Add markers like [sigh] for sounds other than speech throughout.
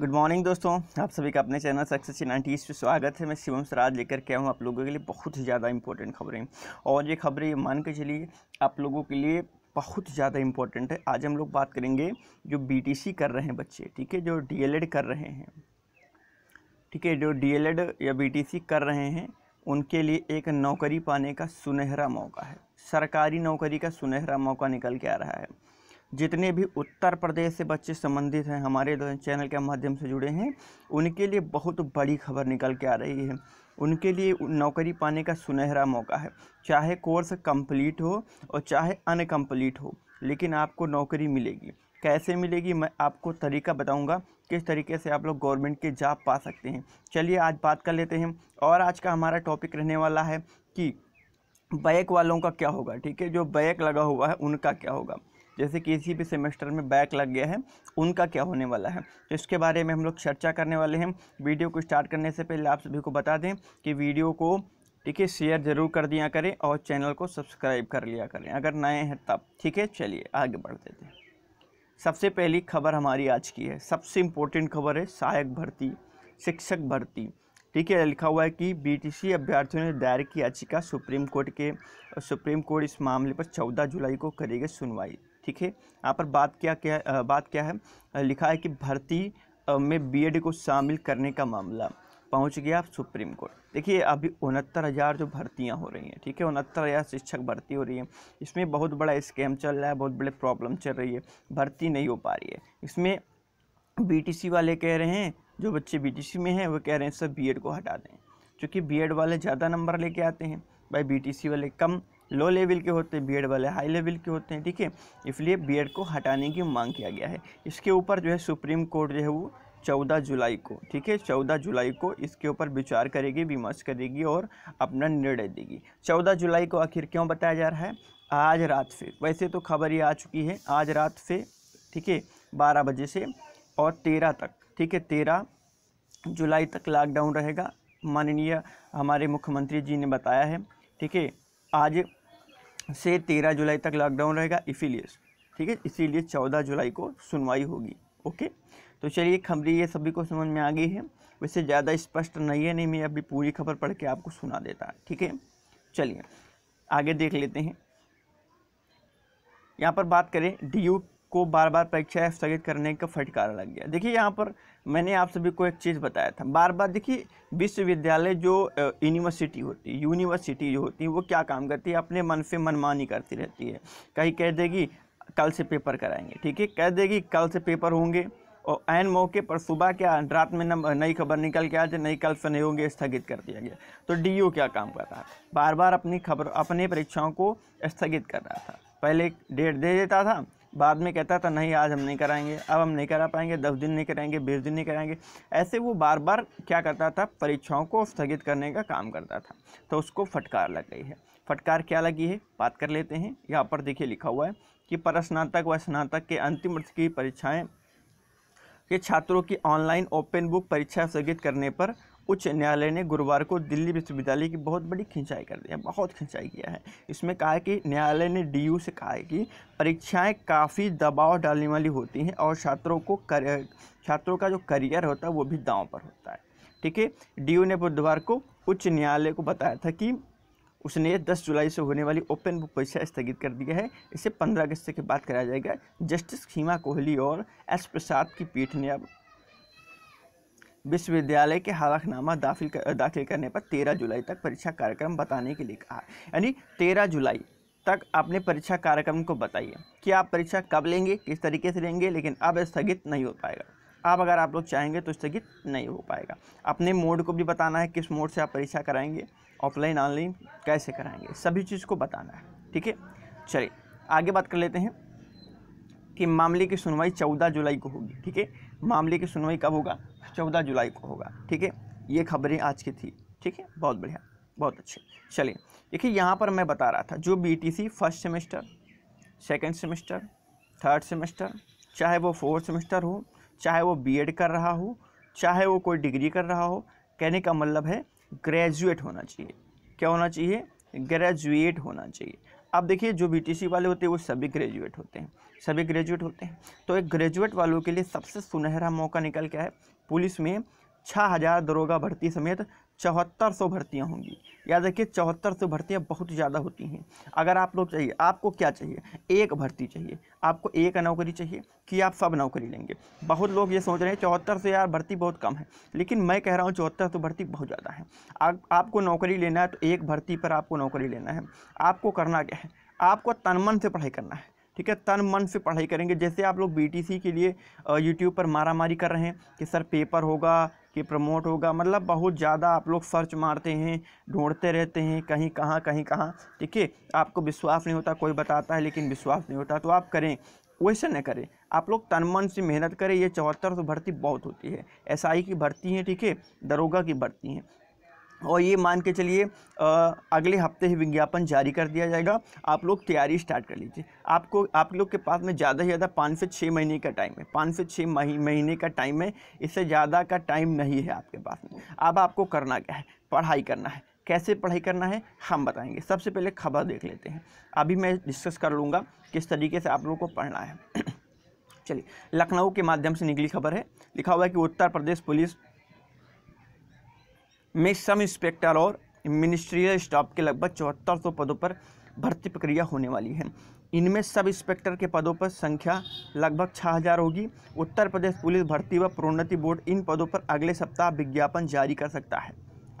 good morning दोस्तों आप सभी का अपने चैनल सक्सेस नाइन्टीज़ पर स्वागत है मैं शिवम सराज लेकर के हूँ आप लोगों के लिए बहुत ही ज़्यादा इंपॉर्टेंट खबरें और ये खबरें मान के चलिए आप लोगों के लिए बहुत ज़्यादा इंपॉर्टेंट है आज हम लोग बात करेंगे जो बीटीसी कर रहे हैं बच्चे ठीक है जो डी कर रहे हैं ठीक है जो डी या बी कर रहे हैं उनके लिए एक नौकरी पाने का सुनहरा मौका है सरकारी नौकरी का सुनहरा मौका निकल के आ रहा है जितने भी उत्तर प्रदेश से बच्चे संबंधित हैं हमारे चैनल के माध्यम से जुड़े हैं उनके लिए बहुत बड़ी खबर निकल के आ रही है उनके लिए नौकरी पाने का सुनहरा मौका है चाहे कोर्स कंप्लीट हो और चाहे अनकम्प्लीट हो लेकिन आपको नौकरी मिलेगी कैसे मिलेगी मैं आपको तरीका बताऊंगा किस तरीके से आप लोग गवर्नमेंट के जॉब पा सकते हैं चलिए आज बात कर लेते हैं और आज का हमारा टॉपिक रहने वाला है कि बैक वालों का क्या होगा ठीक है जो बैक लगा हुआ है उनका क्या होगा जैसे कि भी सेमेस्टर में बैक लग गया है उनका क्या होने वाला है तो इसके बारे में हम लोग चर्चा करने वाले हैं वीडियो को स्टार्ट करने से पहले आप सभी को बता दें कि वीडियो को ठीक है शेयर ज़रूर कर दिया करें और चैनल को सब्सक्राइब कर लिया करें अगर नए हैं तब ठीक है चलिए आगे बढ़ देते हैं सबसे पहली खबर हमारी आज की है सबसे इम्पोर्टेंट खबर है सहायक भर्ती शिक्षक भर्ती ठीक है लिखा हुआ है कि बीटीसी अभ्यर्थियों ने दायर की याचिका सुप्रीम कोर्ट के सुप्रीम कोर्ट इस मामले पर 14 जुलाई को करेगी सुनवाई ठीक है यहाँ पर बात क्या क्या आ, बात क्या है लिखा है कि भर्ती में बीएड को शामिल करने का मामला पहुंच गया सुप्रीम कोर्ट देखिए अभी उनहत्तर हज़ार जो भर्तियां हो रही हैं ठीक है उनहत्तर हज़ार शिक्षक भर्ती हो रही है इसमें बहुत बड़ा स्कैम चल रहा है बहुत बड़े प्रॉब्लम चल रही है भर्ती नहीं हो पा रही है इसमें बी वाले कह रहे हैं जो बच्चे बी में हैं वो कह रहे हैं सर बी को हटा दें क्योंकि बी वाले ज़्यादा नंबर लेके आते हैं भाई बी वाले कम लो लेवल के होते हैं बी वाले हाई लेवल के होते हैं ठीक है इसलिए बी को हटाने की मांग किया गया है इसके ऊपर जो है सुप्रीम कोर्ट जो है वो चौदह जुलाई को ठीक है चौदह जुलाई को इसके ऊपर विचार करेगी विमर्श करेगी और अपना निर्णय देगी चौदह जुलाई को आखिर क्यों बताया जा रहा है आज रात से वैसे तो खबर ये आ चुकी है आज रात से ठीक है बारह बजे से और तेरह तक ठीक है तेरह जुलाई तक लॉकडाउन रहेगा माननीय हमारे मुख्यमंत्री जी ने बताया है ठीक है आज से तेरह जुलाई तक लॉकडाउन रहेगा इसीलिए ठीक है इसीलिए चौदह जुलाई को सुनवाई होगी ओके तो चलिए खबरी ये सभी को समझ में आ गई है वैसे ज़्यादा स्पष्ट नहीं है नहीं मैं अभी पूरी खबर पढ़ के आपको सुना देता ठीक है चलिए आगे देख लेते हैं यहाँ पर बात करें डी यू को बार बार परीक्षाएं स्थगित करने का फटकार लग गया देखिए यहाँ पर मैंने आप सभी को एक चीज़ बताया था बार बार देखिए विश्वविद्यालय जो यूनिवर्सिटी होती है यूनिवर्सिटी जो होती है वो क्या काम करती है अपने मन से मनमानी करती रहती है कहीं कह देगी कल से पेपर कराएंगे ठीक है कह देगी कल से पेपर होंगे और एन मौके पर सुबह क्या रात में नई खबर निकल के आ जाए नई कल से नहीं होंगे स्थगित कर दिया गया तो डी क्या काम कर रहा था बार बार अपनी खबर अपने परीक्षाओं को स्थगित कर रहा था पहले डेट दे देता था बाद में कहता था नहीं आज हम नहीं कराएंगे अब हम नहीं करा पाएंगे दस दिन नहीं कराएंगे बीस दिन नहीं कराएंगे ऐसे वो बार बार क्या करता था परीक्षाओं को स्थगित करने का काम करता था तो उसको फटकार लग गई है फटकार क्या लगी है बात कर लेते हैं यहाँ पर देखिए लिखा हुआ है कि परस्नातक व स्नातक के अंतिम वर्ष की परीक्षाएँ के छात्रों की ऑनलाइन ओपन बुक परीक्षा स्थगित करने पर उच्च न्यायालय ने गुरुवार को दिल्ली विश्वविद्यालय की बहुत बड़ी खिंचाई कर दी है बहुत खिंचाई किया है इसमें कहा है कि न्यायालय ने डीयू से कहा है कि परीक्षाएं काफ़ी दबाव डालने वाली होती हैं और छात्रों को कर, छात्रों का जो करियर होता है वो भी दांव पर होता है ठीक है डी ने बुधवार को उच्च न्यायालय को बताया था कि उसने 10 जुलाई से होने वाली ओपन बुक परीक्षा स्थगित कर दिया है इसे 15 अगस्त के बाद कराया जाएगा जस्टिस खीमा कोहली और एस प्रसाद की पीठ ने अब विश्वविद्यालय के हलफनामा दाखिल कर, दाखिल करने पर तेरह जुलाई तक परीक्षा कार्यक्रम बताने के लिए कहा यानी तेरह जुलाई तक आपने परीक्षा कार्यक्रम को बताइए कि आप परीक्षा कब लेंगे किस तरीके से लेंगे लेकिन अब स्थगित नहीं हो पाएगा अब अगर आप लोग चाहेंगे तो स्थगित नहीं हो पाएगा अपने मोड को भी बताना है किस मोड से आप परीक्षा कराएंगे ऑफलाइन ऑनलाइन कैसे कराएंगे सभी चीज़ को बताना है ठीक है चलिए आगे बात कर लेते हैं कि मामले की सुनवाई चौदह जुलाई को होगी ठीक है मामले की सुनवाई कब होगा चौदह जुलाई को होगा ठीक है ये खबरें आज की थी ठीक है बहुत बढ़िया बहुत अच्छी चलिए देखिए यहाँ पर मैं बता रहा था जो BTC first semester second semester third semester चाहे वो फोर्थ सेमेस्टर हो चाहे वो बीएड कर रहा हो चाहे वो कोई डिग्री कर रहा हो कहने का मतलब है ग्रेजुएट होना चाहिए क्या होना चाहिए ग्रेजुएट होना चाहिए अब देखिए जो सी वाले होते हैं वो सभी ग्रेजुएट होते हैं सभी ग्रेजुएट होते हैं तो एक ग्रेजुएट वालों के लिए सबसे सुनहरा मौका निकल के है पुलिस में छः हज़ार दरोगा भर्ती समेत चौहत्तर सौ भर्तियाँ होंगी याद रखिए चौहत्तर सौ भर्तियाँ बहुत ज़्यादा होती हैं अगर आप लोग चाहिए आपको क्या चाहिए एक भर्ती चाहिए आपको एक नौकरी चाहिए कि आप सब नौकरी लेंगे बहुत लोग ये सोच रहे हैं चौहत्तर सौ यार भर्ती बहुत कम है लेकिन मैं कह रहा हूँ चौहत्तर सौ भर्ती बहुत ज़्यादा है आ, आपको नौकरी लेना है तो एक भर्ती पर आपको नौकरी लेना है आपको करना क्या है आपको तनमन से पढ़ाई करना है ठीक है तन मन से पढ़ाई करेंगे जैसे आप लोग बी के लिए यूट्यूब पर मारा मारी कर रहे हैं कि सर पेपर होगा कि प्रमोट होगा मतलब बहुत ज़्यादा आप लोग सर्च मारते हैं ढूंढते रहते हैं कहीं कहाँ कहीं कहाँ ठीक है आपको विश्वास नहीं होता कोई बताता है लेकिन विश्वास नहीं होता तो आप करें वैसे न करें आप लोग तन मन से मेहनत करें ये चौहत्तर सौ भर्ती बहुत होती है एसआई की भर्ती है ठीक है दरोगा की भर्ती है और ये मान के चलिए अगले हफ्ते ही विज्ञापन जारी कर दिया जाएगा आप लोग तैयारी स्टार्ट कर लीजिए आपको आप लोग के पास में ज़्यादा से ज़्यादा पाँच से छः महीने का टाइम है पाँच से छः मही महीने का टाइम है इससे ज़्यादा का टाइम नहीं है आपके पास में अब आपको करना क्या है पढ़ाई करना है कैसे पढ़ाई करना है हम बताएंगे सबसे पहले खबर देख लेते हैं अभी मैं डिस्कस कर लूँगा किस तरीके से आप लोग को पढ़ना है [clears throat] चलिए लखनऊ के माध्यम से निकली खबर है लिखा हुआ है कि उत्तर प्रदेश पुलिस में सब इंस्पेक्टर और मिनिस्ट्रियल स्टाफ के लगभग चौहत्तर सौ पदों पर भर्ती प्रक्रिया होने वाली है इनमें सब इंस्पेक्टर के पदों पर संख्या लगभग छः हज़ार होगी उत्तर प्रदेश पुलिस भर्ती व प्रोन्नति बोर्ड इन पदों पर अगले सप्ताह विज्ञापन जारी कर सकता है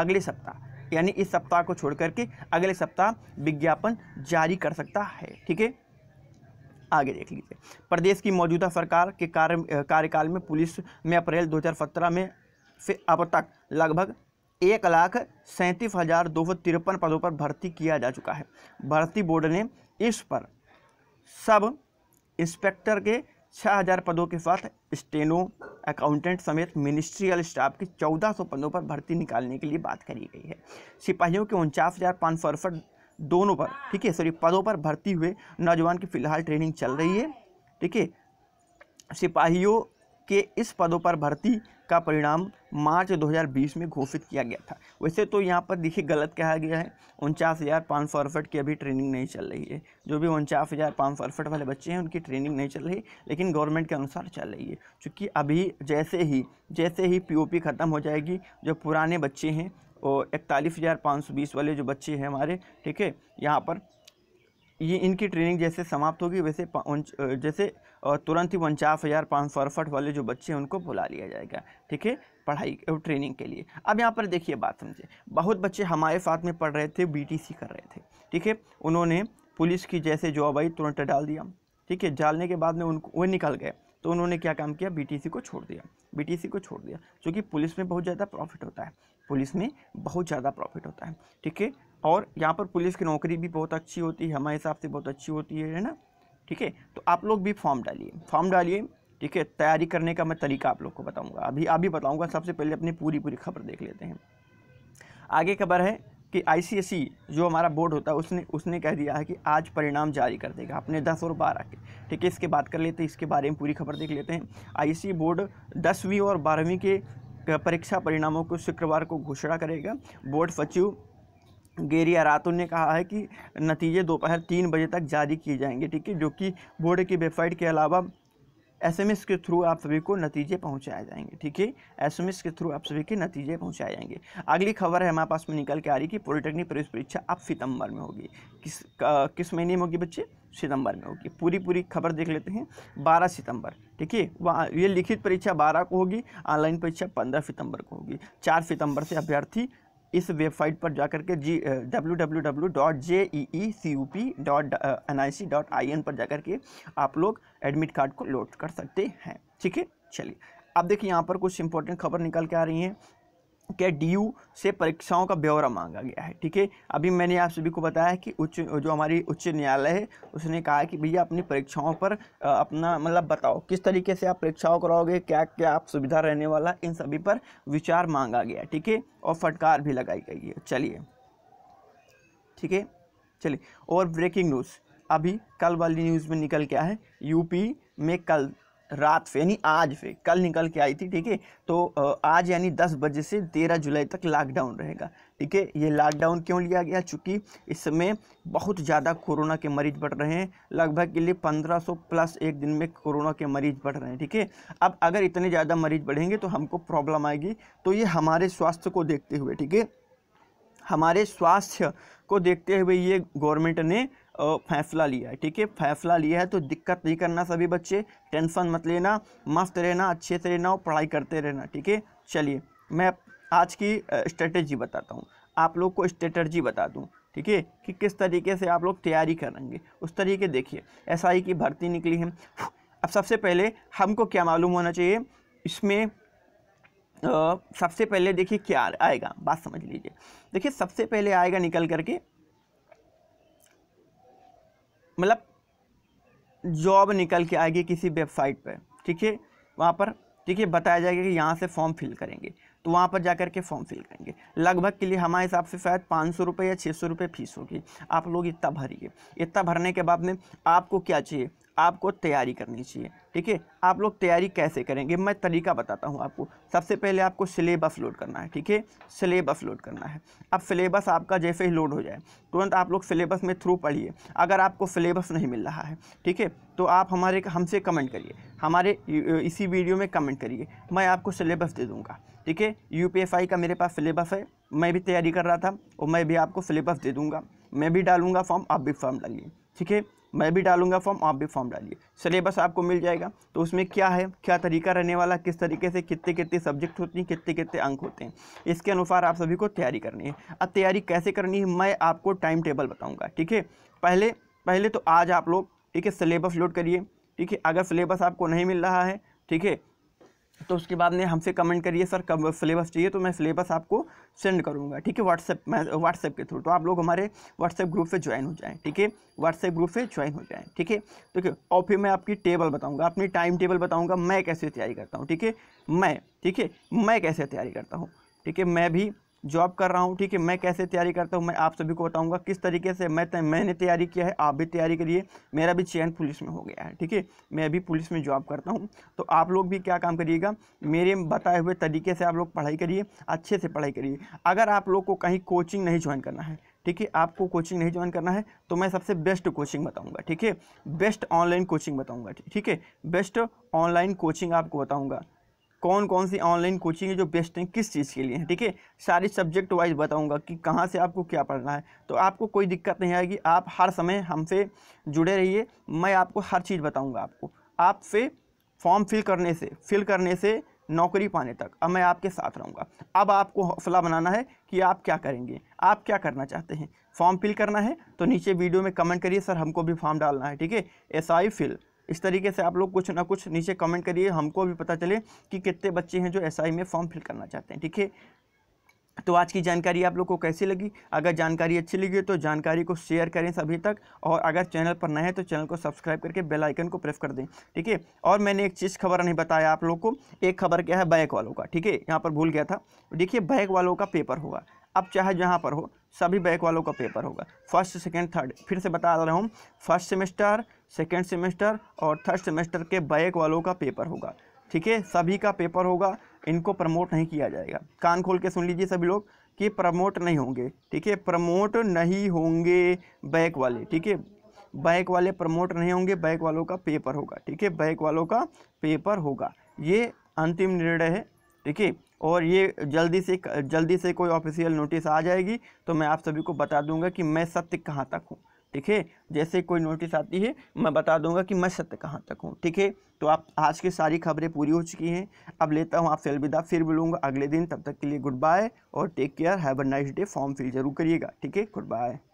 अगले सप्ताह यानी इस सप्ताह को छोड़ करके अगले सप्ताह विज्ञापन जारी कर सकता है ठीक है आगे देख लीजिए प्रदेश की मौजूदा सरकार के कार्य कार्यकाल में पुलिस में अप्रैल दो में से अब तक लगभग एक लाख सैंतीस हज़ार दो सौ तिरपन पदों पर भर्ती किया जा चुका है भर्ती बोर्ड ने इस पर सब इंस्पेक्टर के छः हज़ार पदों के साथ स्टेनो अकाउंटेंट समेत मिनिस्ट्रियल स्टाफ की चौदह सौ पदों पर भर्ती निकालने के लिए बात करी गई है सिपाहियों के उनचास हज़ार पाँच सौ अड़सठ दोनों पर ठीक है सॉरी पदों पर भर्ती हुए नौजवान की फिलहाल ट्रेनिंग चल रही है ठीक है सिपाहियों के इस पदों पर भर्ती का परिणाम मार्च 2020 में घोषित किया गया था वैसे तो यहाँ पर देखिए गलत कहा गया है उनचास हज़ार पाँच सौ अड़सठ की अभी ट्रेनिंग नहीं चल रही है जो भी उनचास हज़ार पाँच सौ अड़सठ वाले बच्चे हैं उनकी ट्रेनिंग नहीं चल रही लेकिन गवर्नमेंट के अनुसार चल रही है क्योंकि अभी जैसे ही जैसे ही पी ख़त्म हो जाएगी जो पुराने बच्चे हैं वो इकतालीस हज़ार पाँच सौ बीस वाले जो बच्चे हैं हमारे ठीक है यहाँ पर ये इनकी ट्रेनिंग जैसे समाप्त होगी वैसे जैसे और तुरंत ही उनचास हज़ार पाँच सौ अड़सठ वाले जो बच्चे हैं उनको बुला लिया जाएगा ठीक है पढ़ाई ट्रेनिंग के लिए अब यहाँ पर देखिए बात समझे बहुत बच्चे हमारे साथ में पढ़ रहे थे बीटीसी कर रहे थे ठीक है उन्होंने पुलिस की जैसे जॉब आई तुरंत डाल दिया ठीक है डालने के बाद में उनको वो निकल गए तो उन्होंने क्या काम किया बी को छोड़ दिया बी को छोड़ दिया क्योंकि पुलिस में बहुत ज़्यादा प्रॉफिट होता है पुलिस में बहुत ज़्यादा प्रॉफिट होता है ठीक है और यहाँ पर पुलिस की नौकरी भी बहुत अच्छी होती है हमारे हिसाब से बहुत अच्छी होती है ना ठीक है तो आप लोग भी फॉर्म डालिए फॉर्म डालिए ठीक है तैयारी करने का मैं तरीका आप लोग को बताऊंगा अभी अभी बताऊँगा सबसे पहले अपनी पूरी पूरी खबर देख लेते हैं आगे खबर है कि आईसीएसई e जो हमारा बोर्ड होता है उसने उसने कह दिया है कि आज परिणाम जारी कर देगा अपने दस और बारह के ठीक है इसके बात कर लेते हैं इसके बारे में पूरी खबर देख लेते हैं आई बोर्ड e दसवीं और बारहवीं के परीक्षा परिणामों को शुक्रवार को घोषणा करेगा बोर्ड सचिव गेरिया रातुल ने कहा है कि नतीजे दोपहर तीन बजे तक जारी किए जाएंगे ठीक है जो कि बोर्ड की वेबसाइट के अलावा एसएमएस के थ्रू आप सभी को नतीजे पहुंचाए जाएंगे ठीक है एसएमएस के थ्रू आप सभी के नतीजे पहुंचाए जाएंगे अगली खबर है हमारे पास में निकल के आ रही कि पॉलिटेक्निक प्रवेश परीक्षा अब सितंबर में होगी किस आ, किस महीने में होगी बच्चे सितंबर में होगी पूरी पूरी खबर देख लेते हैं 12 सितंबर ठीक है वहाँ ये लिखित परीक्षा 12 को होगी ऑनलाइन परीक्षा 15 सितंबर को होगी 4 सितंबर से अभ्यर्थी इस वेबसाइट पर जाकर के जी W W W dot J E E C U P dot N I C dot I N पर जाकर के आप लोग एडमिट कार्ड को लोड कर सकते हैं ठीक है चलिए अब देखिए यहाँ पर कुछ इंपॉर्टेंट खबर निकल के आ रही हैं के डी से परीक्षाओं का ब्यौरा मांगा गया है ठीक है अभी मैंने आप सभी को बताया कि उच्च जो हमारी उच्च न्यायालय है उसने कहा है कि भैया अपनी परीक्षाओं पर अपना मतलब बताओ किस तरीके से आप परीक्षाओं कराओगे क्या क्या आप सुविधा रहने वाला इन सभी पर विचार मांगा गया ठीक है और फटकार भी लगाई गई है चलिए ठीक है चलिए और ब्रेकिंग न्यूज़ अभी कल वाली न्यूज़ में निकल क्या है यूपी में कल रात से यानी आज से कल निकल के आई थी ठीक है तो आज यानी 10 बजे से 13 जुलाई तक लॉकडाउन रहेगा ठीक है ये लॉकडाउन क्यों लिया गया चूँकि इस समय बहुत ज़्यादा कोरोना के मरीज बढ़ रहे हैं लगभग के लिए 1500 प्लस एक दिन में कोरोना के मरीज बढ़ रहे हैं ठीक है अब अगर इतने ज़्यादा मरीज बढ़ेंगे तो हमको प्रॉब्लम आएगी तो ये हमारे स्वास्थ्य को देखते हुए ठीक है हमारे स्वास्थ्य को देखते हुए ये गवर्नमेंट ने फैसला लिया है ठीक है फैसला लिया है तो दिक्कत नहीं करना सभी बच्चे टेंशन मत लेना मस्त रहना अच्छे से रहना और पढ़ाई करते रहना ठीक है चलिए मैं आज की स्ट्रेटजी बताता हूँ आप लोग को स्ट्रेटर्जी बता दूँ ठीक है कि किस तरीके से आप लोग तैयारी करेंगे उस तरीके देखिए एस की भर्ती निकली है अब सबसे पहले हमको क्या मालूम होना चाहिए इसमें सबसे पहले देखिए क्या आएगा बात समझ लीजिए देखिए सबसे पहले आएगा निकल करके मतलब जॉब निकल के आएगी किसी वेबसाइट पर ठीक है वहाँ पर ठीक है बताया जाएगा कि यहाँ से फॉर्म फिल करेंगे तो वहाँ पर जा करके फॉर्म फिल करेंगे लगभग के लिए हमारे हिसाब से शायद पाँच सौ रुपये या छः सौ रुपये फीस होगी आप लोग इतना भरिए इतना भरने के बाद में आपको क्या चाहिए आपको तैयारी करनी चाहिए ठीक है आप लोग तैयारी कैसे करेंगे मैं तरीका बताता हूँ आपको सबसे पहले आपको सिलेबस लोड करना है ठीक है सिलेबस लोड करना है अब सिलेबस आपका जैसे ही लोड हो जाए तुरंत आप लोग सिलेबस में थ्रू पढ़िए अगर आपको सिलेबस नहीं मिल रहा है ठीक है तो आप हमारे हमसे कमेंट करिए हमारे इसी वीडियो में कमेंट करिए मैं आपको सिलेबस दे दूँगा ठीक है यू का मेरे पास सिलेबस है मैं भी तैयारी कर रहा था और मैं भी आपको सिलेबस दे दूँगा मैं भी डालूँगा फॉर्म आप भी फॉर्म डालिए ठीक है मैं भी डालूंगा फॉर्म आप भी फॉर्म डालिए सिलेबस आपको मिल जाएगा तो उसमें क्या है क्या तरीका रहने वाला किस तरीके से कितने कितने सब्जेक्ट होते हैं कितने कितने अंक होते हैं इसके अनुसार आप सभी को तैयारी करनी है अब तैयारी कैसे करनी है मैं आपको टाइम टेबल बताऊँगा ठीक है पहले पहले तो आज आप लोग ठीक है सिलेबस लोड करिए ठीक है अगर सिलेबस आपको नहीं मिल रहा है ठीक है तो उसके बाद ने हमसे कमेंट करिए सर कब सिलेबस चाहिए तो मैं सिलेबस आपको सेंड करूँगा ठीक है व्हाट्सएप मैं व्हाट्सएप के थ्रू तो आप लोग हमारे व्हाट्सएप ग्रुप से ज्वाइन हो जाएं ठीक है व्हाट्सएप ग्रुप से ज्वाइन हो जाएं ठीक है ठीक तो है और फिर मैं आपकी टेबल बताऊँगा अपनी टाइम टेबल बताऊँगा मैं कैसे तैयारी करता हूँ ठीक है मैं ठीक है मैं कैसे तैयारी करता हूँ ठीक है मैं भी जॉब कर रहा हूँ ठीक है मैं कैसे तैयारी करता हूँ मैं आप सभी को बताऊँगा किस तरीके से मैं मैंने तैयारी किया है आप भी तैयारी करिए मेरा भी चयन पुलिस में हो गया है ठीक है मैं अभी पुलिस में जॉब करता हूँ तो आप लोग भी क्या काम करिएगा मेरे बताए हुए तरीके से आप लोग पढ़ाई करिए अच्छे से पढ़ाई करिए अगर आप लोग को कहीं कोचिंग नहीं ज्वाइन करना है ठीक है आपको कोचिंग नहीं ज्वाइन करना है तो मैं सबसे बेस्ट कोचिंग बताऊँगा ठीक है बेस्ट ऑनलाइन कोचिंग बताऊँगा ठीक है बेस्ट ऑनलाइन कोचिंग आपको बताऊँगा कौन कौन सी ऑनलाइन कोचिंग है जो बेस्ट हैं किस चीज़ के लिए हैं ठीक है सारी सब्जेक्ट वाइज बताऊंगा कि कहाँ से आपको क्या पढ़ना है तो आपको कोई दिक्कत नहीं आएगी आप हर समय हमसे जुड़े रहिए मैं आपको हर चीज़ बताऊँगा आपको आप से फॉर्म फिल करने से फिल करने से नौकरी पाने तक अब मैं आपके साथ रहूँगा अब आपको हौसला बनाना है कि आप क्या करेंगे आप क्या करना चाहते हैं फॉर्म फिल करना है तो नीचे वीडियो में कमेंट करिए सर हमको भी फॉर्म डालना है ठीक है एस आई फिल इस तरीके से आप लोग कुछ ना कुछ नीचे कमेंट करिए हमको भी पता चले कि कितने बच्चे हैं जो एस SI में फॉर्म फिल करना चाहते हैं ठीक है तो आज की जानकारी आप लोग को कैसी लगी अगर जानकारी अच्छी लगी तो जानकारी को शेयर करें सभी तक और अगर चैनल पर नए हैं तो चैनल को सब्सक्राइब करके बेल आइकन को प्रेस कर दें ठीक है और मैंने एक चीज़ खबर नहीं बताया आप लोग को एक खबर क्या है बैक वालों का ठीक है यहाँ पर भूल गया था देखिए बैक वालों का पेपर होगा अब चाहे जहाँ पर हो सभी बैक वालों का पेपर होगा फर्स्ट सेकेंड थर्ड फिर से बता रहा हूँ फर्स्ट सेमेस्टर सेकेंड सेमेस्टर और थर्ड सेमेस्टर के बैक वालों का पेपर होगा ठीक है सभी का पेपर होगा इनको प्रमोट नहीं किया जाएगा कान खोल के सुन लीजिए सभी लोग कि प्रमोट नहीं होंगे ठीक है प्रमोट नहीं होंगे बैक वाले ठीक है बैक वाले प्रमोट नहीं होंगे बैक वालों का पेपर होगा ठीक है बैक वालों का पेपर होगा ये अंतिम निर्णय है ठीक है और ये जल्दी से जल्दी से कोई ऑफिशियल नोटिस आ जाएगी तो मैं आप सभी को बता दूंगा कि मैं सत्य कहाँ तक हूँ ठीक है जैसे कोई नोटिस आती है मैं बता दूंगा कि मैं सत्य कहाँ तक हूँ ठीक है तो आप आज की सारी खबरें पूरी हो चुकी हैं अब लेता हूँ आपसे अलविदा फिर मिलूंगा अगले दिन तब तक के लिए गुड बाय और take care have a nice day form fill जरूर करिएगा ठीक है गुड बाय